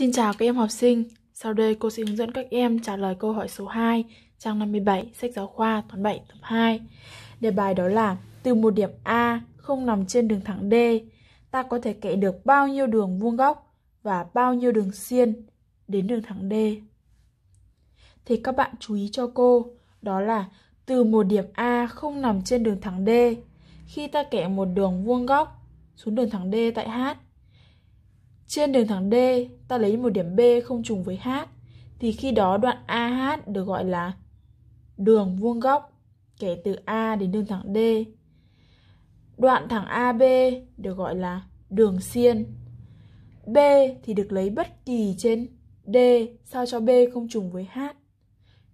Xin chào các em học sinh. Sau đây cô sẽ hướng dẫn các em trả lời câu hỏi số 2, trang 57, sách giáo khoa toán 7 tập 2. Đề bài đó là từ một điểm A không nằm trên đường thẳng D, ta có thể kẻ được bao nhiêu đường vuông góc và bao nhiêu đường xiên đến đường thẳng D. Thì các bạn chú ý cho cô, đó là từ một điểm A không nằm trên đường thẳng D, khi ta kẻ một đường vuông góc xuống đường thẳng D tại H trên đường thẳng D, ta lấy một điểm B không trùng với H, thì khi đó đoạn AH được gọi là đường vuông góc kể từ A đến đường thẳng D. Đoạn thẳng AB được gọi là đường xiên. B thì được lấy bất kỳ trên D sao cho B không trùng với H.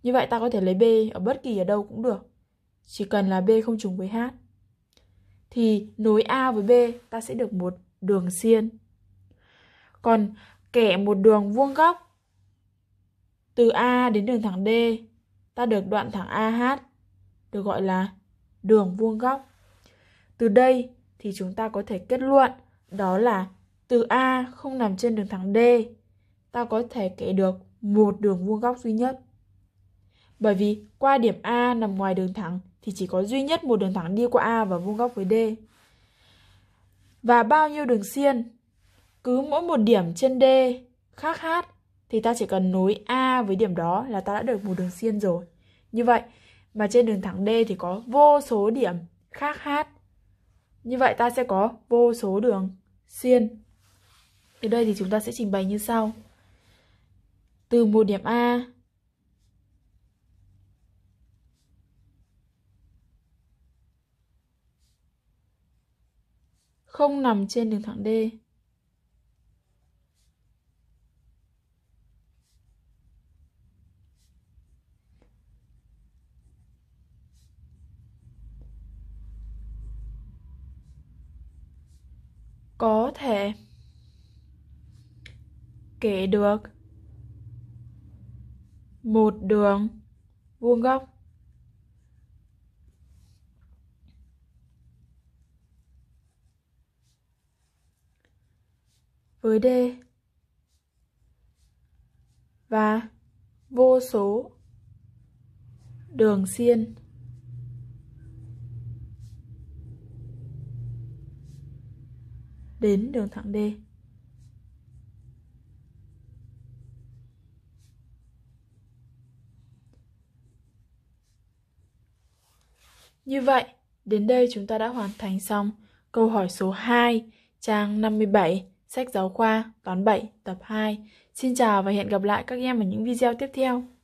Như vậy ta có thể lấy B ở bất kỳ ở đâu cũng được. Chỉ cần là B không trùng với H. Thì nối A với B ta sẽ được một đường xiên. Còn kẻ một đường vuông góc. Từ A đến đường thẳng D, ta được đoạn thẳng AH, được gọi là đường vuông góc. Từ đây thì chúng ta có thể kết luận đó là từ A không nằm trên đường thẳng D, ta có thể kể được một đường vuông góc duy nhất. Bởi vì qua điểm A nằm ngoài đường thẳng thì chỉ có duy nhất một đường thẳng đi qua A và vuông góc với D. Và bao nhiêu đường xiên cứ mỗi một điểm trên D khác H thì ta chỉ cần nối A với điểm đó là ta đã được một đường xiên rồi. Như vậy, mà trên đường thẳng D thì có vô số điểm khác H. Như vậy ta sẽ có vô số đường xiên. từ đây thì chúng ta sẽ trình bày như sau. Từ một điểm A không nằm trên đường thẳng D có thể kể được một đường vuông góc với D và vô số đường xiên đến đường thẳng D. Như vậy, đến đây chúng ta đã hoàn thành xong câu hỏi số 2, trang 57, sách giáo khoa, toán 7, tập 2. Xin chào và hẹn gặp lại các em ở những video tiếp theo.